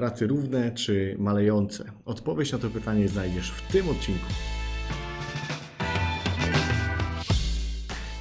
Raty równe czy malejące? Odpowiedź na to pytanie znajdziesz w tym odcinku.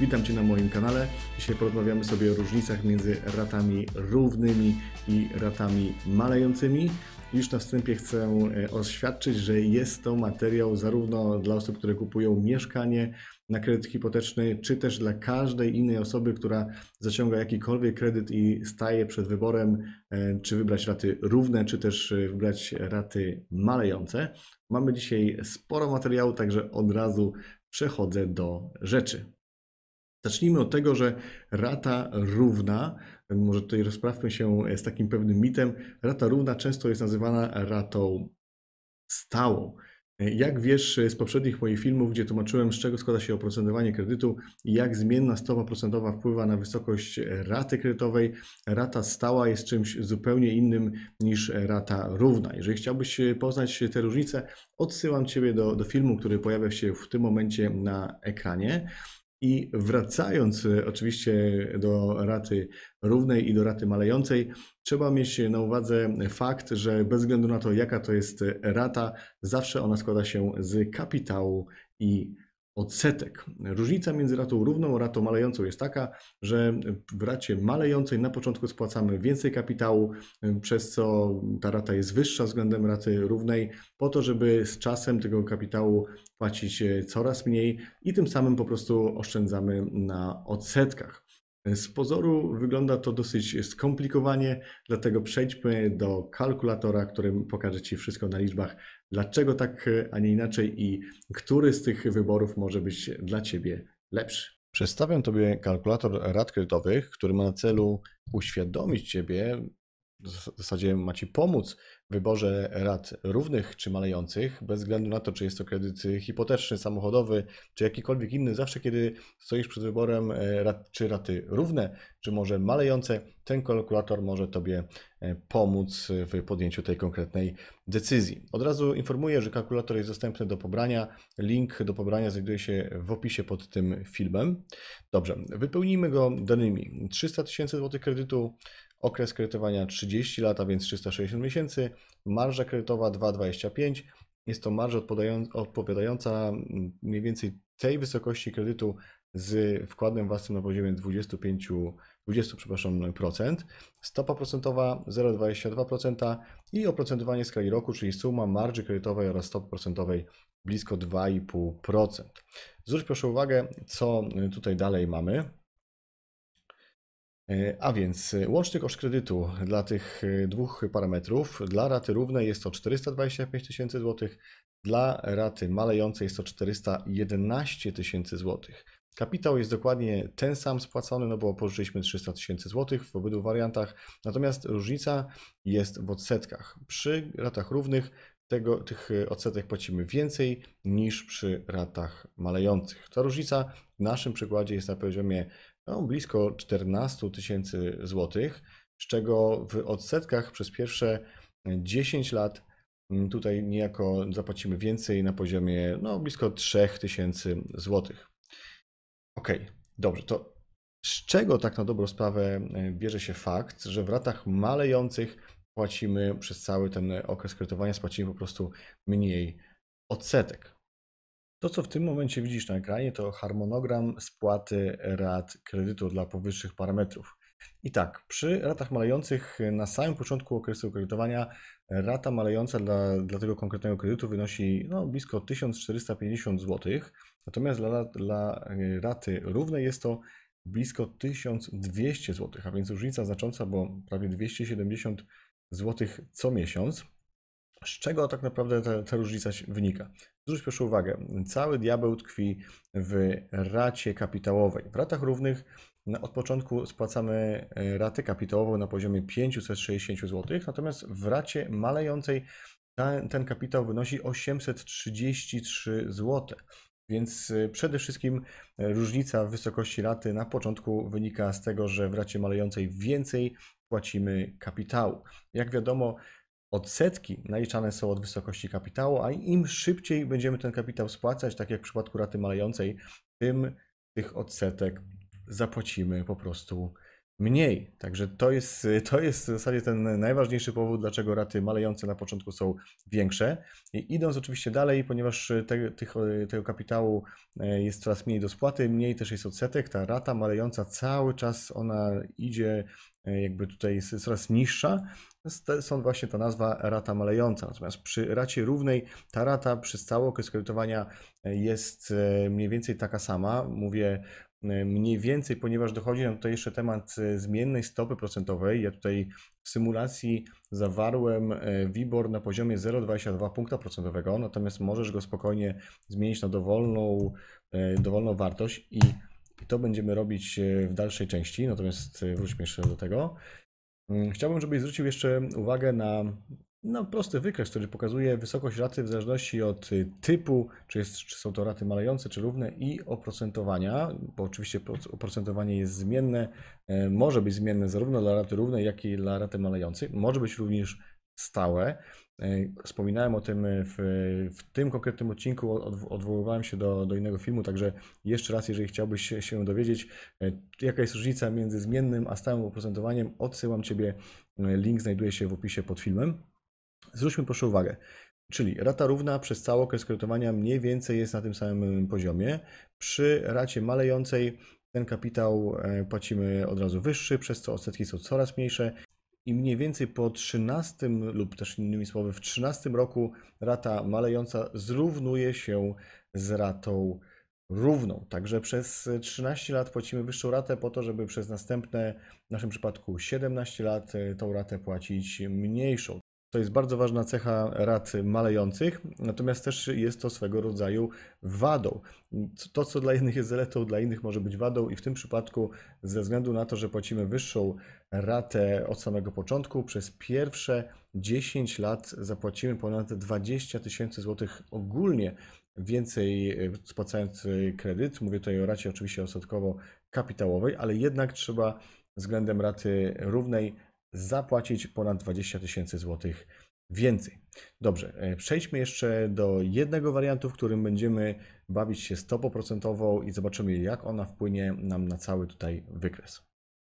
Witam Cię na moim kanale. Dzisiaj porozmawiamy sobie o różnicach między ratami równymi i ratami malejącymi. Już na wstępie chcę e, oświadczyć, że jest to materiał zarówno dla osób, które kupują mieszkanie, na kredyt hipoteczny, czy też dla każdej innej osoby, która zaciąga jakikolwiek kredyt i staje przed wyborem, e, czy wybrać raty równe, czy też e, wybrać raty malejące. Mamy dzisiaj sporo materiału, także od razu przechodzę do rzeczy. Zacznijmy od tego, że rata równa, może tutaj rozprawmy się z takim pewnym mitem, rata równa często jest nazywana ratą stałą. Jak wiesz y, z poprzednich moich filmów, gdzie tłumaczyłem, z czego składa się oprocentowanie kredytu i jak zmienna stopa procentowa wpływa na wysokość e, raty kredytowej, rata stała jest czymś zupełnie innym niż rata równa. Jeżeli chciałbyś y, poznać y, te różnice, odsyłam Ciebie do, do filmu, który pojawia się w tym momencie na ekranie. I wracając e, oczywiście do raty równej i do raty malejącej, trzeba mieć na uwadze fakt, że bez względu na to, jaka to jest rata, zawsze ona składa się z kapitału i odsetek. Różnica między ratą równą a ratą malejącą jest taka, że w racie malejącej na początku spłacamy więcej kapitału, przez co ta rata jest wyższa względem raty równej, po to, żeby z czasem tego kapitału płacić e, coraz mniej i tym samym po prostu oszczędzamy na odsetkach. Z pozoru wygląda to dosyć skomplikowanie, dlatego przejdźmy do kalkulatora, którym pokażę Ci wszystko na liczbach, dlaczego tak, a nie inaczej i który z tych wyborów może być dla Ciebie lepszy. Przedstawiam Tobie kalkulator rad kredytowych, który ma na celu uświadomić Ciebie, w zasadzie ma Ci pomóc w wyborze rat równych czy malejących, bez względu na to, czy jest to kredyt y, hipoteczny, samochodowy, czy jakikolwiek inny. Zawsze, kiedy stoisz przed wyborem, e, rat, czy raty równe, czy może malejące, ten kalkulator może Tobie e, pomóc w podjęciu tej konkretnej decyzji. Od razu informuję, że kalkulator jest dostępny do pobrania. Link do pobrania znajduje się w opisie pod tym filmem. Dobrze, wypełnijmy go danymi. 300 tysięcy złotych kredytu, okres kredytowania 30 lat, a więc 360 miesięcy, marża kredytowa 2,25. Jest to marża odpowiadająca mm, mniej więcej tej wysokości kredytu z wkładem własnym na poziomie 25, 20 przepraszam, procent, stopa procentowa 0,22% i oprocentowanie skali roku, czyli suma marży kredytowej oraz stopy procentowej blisko 2,5%. Zwróć proszę uwagę, co y, tutaj dalej mamy. E, a więc e, łączny koszt kredytu dla tych e, dwóch parametrów dla raty równej jest to 425 tysięcy złotych, dla raty malejącej jest to 411 tysięcy złotych. Kapitał jest dokładnie ten sam spłacony, no bo pożyczyliśmy 300 tysięcy złotych w obydwu wariantach, natomiast różnica jest w odsetkach. Przy ratach równych tego, tych odsetek płacimy więcej niż przy ratach malejących. Ta różnica w naszym przykładzie jest na poziomie no, blisko 14 tysięcy złotych, z czego w odsetkach przez pierwsze 10 lat mm, tutaj niejako zapłacimy więcej na poziomie no, blisko tysięcy złotych. Ok, dobrze, to z czego tak na dobrą sprawę e, bierze się fakt, że w ratach malejących płacimy przez cały ten okres kredytowania, spłacimy po prostu mniej odsetek. To, co w tym momencie widzisz na ekranie, to harmonogram spłaty rat kredytu dla powyższych parametrów. I tak, przy ratach malejących na samym początku okresu kredytowania rata malejąca dla, dla tego konkretnego kredytu wynosi no, blisko 1450 zł, natomiast dla, dla e, raty równej jest to blisko 1200 zł, a więc różnica znacząca, bo prawie 270 zł co miesiąc. Z czego tak naprawdę ta, ta różnica wynika? Zwróć proszę uwagę, cały diabeł tkwi w racie kapitałowej. W ratach równych od początku spłacamy e, ratę kapitałową na poziomie 560 zł, natomiast w racie malejącej ten kapitał wynosi 833 zł. Więc e, przede wszystkim e, różnica w wysokości raty na początku wynika z tego, że w racie malejącej więcej płacimy kapitału. Jak wiadomo, Odsetki naliczane są od wysokości kapitału, a im szybciej będziemy ten kapitał spłacać, tak jak w przypadku raty malejącej, tym tych odsetek zapłacimy po prostu mniej. Także to jest, to jest w zasadzie ten najważniejszy powód, dlaczego raty malejące na początku są większe. I idąc oczywiście dalej, ponieważ te, tych, tego kapitału e, jest coraz mniej do spłaty, mniej też jest odsetek, ta rata malejąca cały czas ona idzie e, jakby tutaj jest coraz niższa Stąd właśnie ta nazwa rata malejąca. Natomiast przy racie równej ta rata przez cały okres kredytowania e, jest e, mniej więcej taka sama. Mówię e, mniej więcej, ponieważ dochodzi nam tutaj jeszcze temat zmiennej stopy procentowej. Ja tutaj w symulacji zawarłem WIBOR na poziomie 0,22 punkta procentowego, natomiast możesz go spokojnie zmienić na dowolną, dowolną wartość i, i to będziemy robić w dalszej części. Natomiast wróćmy jeszcze do tego. Mm, chciałbym, żebyś zwrócił jeszcze uwagę na no, prosty wykres, który pokazuje wysokość raty w zależności od y, typu, czy, jest, czy są to raty malejące, czy równe i oprocentowania, bo oczywiście oprocentowanie jest zmienne, e, może być zmienne zarówno dla raty równej, jak i dla raty malejącej. Może być również stałe. E, wspominałem o tym e, w, w tym konkretnym odcinku, odwoływałem się do, do innego filmu, także jeszcze raz, jeżeli chciałbyś się dowiedzieć, e, jaka jest różnica między zmiennym a stałym oprocentowaniem, odsyłam Ciebie, link znajduje się w opisie pod filmem. Zwróćmy proszę uwagę, Czyli rata równa przez cały okres kredytowania mniej więcej jest na tym samym poziomie. Przy racie malejącej ten kapitał płacimy od razu wyższy, przez co odsetki są coraz mniejsze i mniej więcej po 13 lub też innymi słowy w 13 roku rata malejąca zrównuje się z ratą równą. Także przez 13 lat płacimy wyższą ratę po to, żeby przez następne w naszym przypadku 17 lat tą ratę płacić mniejszą. To jest bardzo ważna cecha rad malejących, natomiast też jest to swego rodzaju wadą. To, co dla jednych jest zaletą, dla innych może być wadą, i w tym przypadku, ze względu na to, że płacimy wyższą ratę od samego początku, przez pierwsze 10 lat zapłacimy ponad 20 tysięcy złotych ogólnie więcej e, spłacając e, kredyt. Mówię tutaj o racie oczywiście odsetkowo-kapitałowej, ale jednak trzeba względem raty równej zapłacić ponad 20 tysięcy złotych więcej. Dobrze, e, przejdźmy jeszcze do jednego wariantu, w którym będziemy bawić się stopą procentową i zobaczymy, jak ona wpłynie nam na cały tutaj wykres.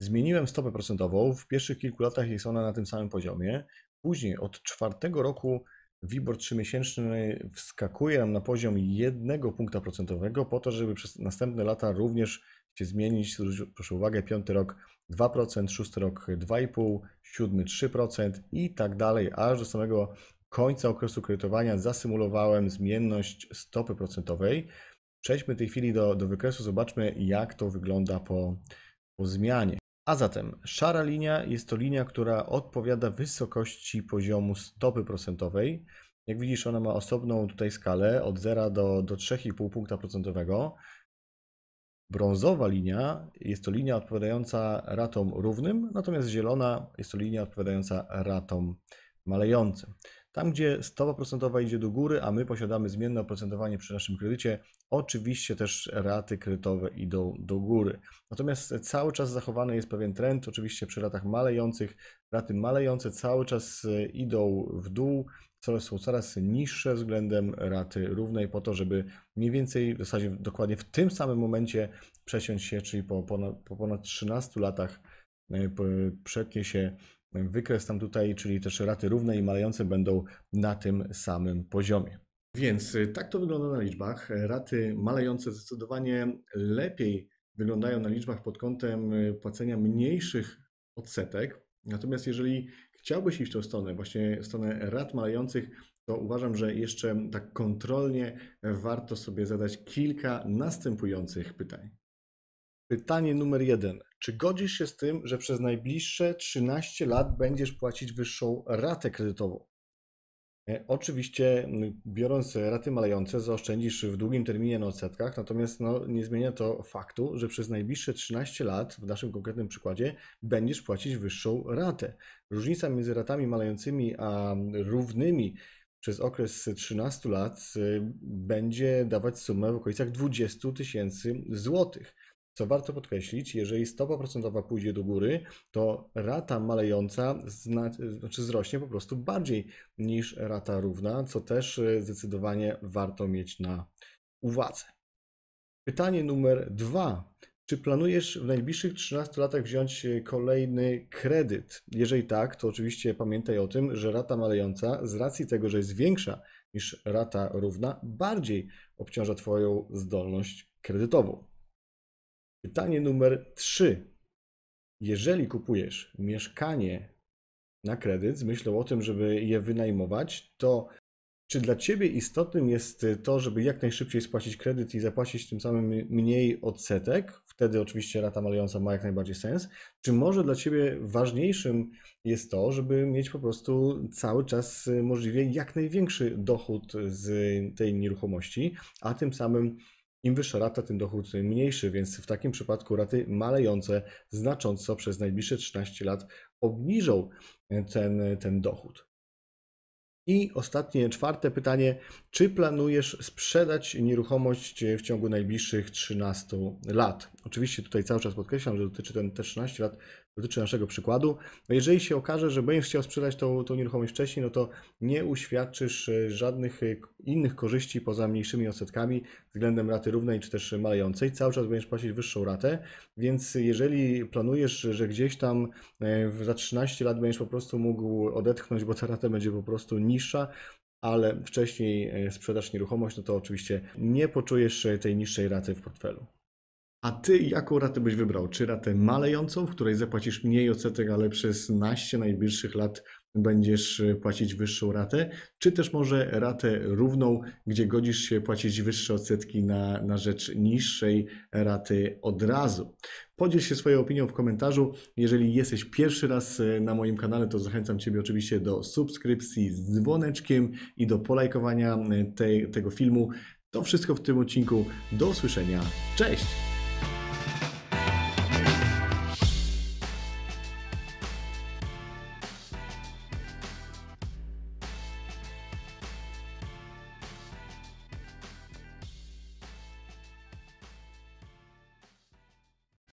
Zmieniłem stopę procentową, w pierwszych kilku latach jest ona na tym samym poziomie, później od czwartego roku WIBOR 3-miesięczny wskakuje nam na poziom 1 punkta procentowego po to, żeby przez następne lata również się zmienić. Proszę uwagę, piąty rok 2%, szósty rok 2,5%, siódmy 3% i tak dalej, aż do samego końca okresu kredytowania zasymulowałem zmienność stopy procentowej. Przejdźmy w tej chwili do, do wykresu, zobaczmy jak to wygląda po, po zmianie. A zatem szara linia jest to linia, która odpowiada wysokości poziomu stopy procentowej. Jak widzisz, ona ma osobną tutaj skalę od 0 do, do 3,5 punkta procentowego. Brązowa linia jest to linia odpowiadająca ratom równym, natomiast zielona jest to linia odpowiadająca ratom malejącym. Tam, gdzie stopa procentowa idzie do góry, a my posiadamy zmienne oprocentowanie przy naszym kredycie, oczywiście też raty kredytowe idą do góry. Natomiast cały czas zachowany jest pewien trend, oczywiście przy ratach malejących, raty malejące cały czas e, idą w dół, coraz, są coraz niższe względem raty równej, po to, żeby mniej więcej, w zasadzie dokładnie w tym samym momencie przesiąść się, czyli po ponad, po ponad 13 latach e, przetnie się wykres tam tutaj, czyli też raty równe i malejące będą na tym samym poziomie. Więc y, tak to wygląda na liczbach. Raty malejące zdecydowanie lepiej wyglądają na liczbach pod kątem y, płacenia mniejszych odsetek. Natomiast jeżeli chciałbyś iść w tą stronę, właśnie w stronę rat malejących, to uważam, że jeszcze tak kontrolnie warto sobie zadać kilka następujących pytań. Pytanie numer jeden. Czy godzisz się z tym, że przez najbliższe 13 lat będziesz płacić wyższą ratę kredytową? E, oczywiście, biorąc raty malejące, zaoszczędzisz w długim terminie na odsetkach, natomiast no, nie zmienia to faktu, że przez najbliższe 13 lat, w naszym konkretnym przykładzie, będziesz płacić wyższą ratę. Różnica między ratami malejącymi a równymi przez okres 13 lat y, będzie dawać sumę w okolicach 20 tysięcy złotych. Co warto podkreślić, jeżeli stopa procentowa pójdzie do góry, to rata malejąca zna, znaczy wzrośnie po prostu bardziej niż rata równa, co też y, zdecydowanie warto mieć na uwadze. Pytanie numer dwa. Czy planujesz w najbliższych 13 latach wziąć y, kolejny kredyt? Jeżeli tak, to oczywiście pamiętaj o tym, że rata malejąca z racji tego, że jest większa niż rata równa, bardziej obciąża Twoją zdolność kredytową. Pytanie numer 3. Jeżeli kupujesz mieszkanie na kredyt z myślą o tym, żeby je wynajmować, to czy dla Ciebie istotnym jest to, żeby jak najszybciej spłacić kredyt i zapłacić tym samym mniej odsetek? Wtedy oczywiście rata malująca ma jak najbardziej sens. Czy może dla Ciebie ważniejszym jest to, żeby mieć po prostu cały czas y, możliwie jak największy dochód z tej nieruchomości, a tym samym im wyższa rata, tym dochód mniejszy, więc w takim przypadku raty malejące znacząco przez najbliższe 13 lat obniżą e, ten, e, ten dochód. I ostatnie, czwarte pytanie. Czy planujesz sprzedać nieruchomość e, w ciągu najbliższych 13 lat? Oczywiście tutaj cały czas podkreślam, że dotyczy ten te 13 lat dotyczy naszego przykładu. No, jeżeli się okaże, że będziesz chciał sprzedać tą, tą nieruchomość wcześniej, no to nie uświadczysz e, żadnych e, innych korzyści poza mniejszymi odsetkami względem raty równej czy też malejącej. Cały czas będziesz płacić wyższą ratę, więc jeżeli planujesz, że gdzieś tam e, za 13 lat będziesz po prostu mógł odetchnąć, bo ta rata będzie po prostu niższa, ale wcześniej sprzedasz nieruchomość, no to oczywiście nie poczujesz tej niższej raty w portfelu. A ty jaką ratę byś wybrał? Czy ratę malejącą, w której zapłacisz mniej odsetek, ale przez naście najbliższych lat będziesz e, płacić wyższą ratę, czy też może ratę równą, gdzie godzisz się płacić wyższe odsetki na, na rzecz niższej raty od razu. Podziel się swoją opinią w komentarzu. Jeżeli jesteś pierwszy raz e, na moim kanale, to zachęcam Ciebie oczywiście do subskrypcji z dzwoneczkiem i do polajkowania e, te, tego filmu. To wszystko w tym odcinku. Do usłyszenia. Cześć!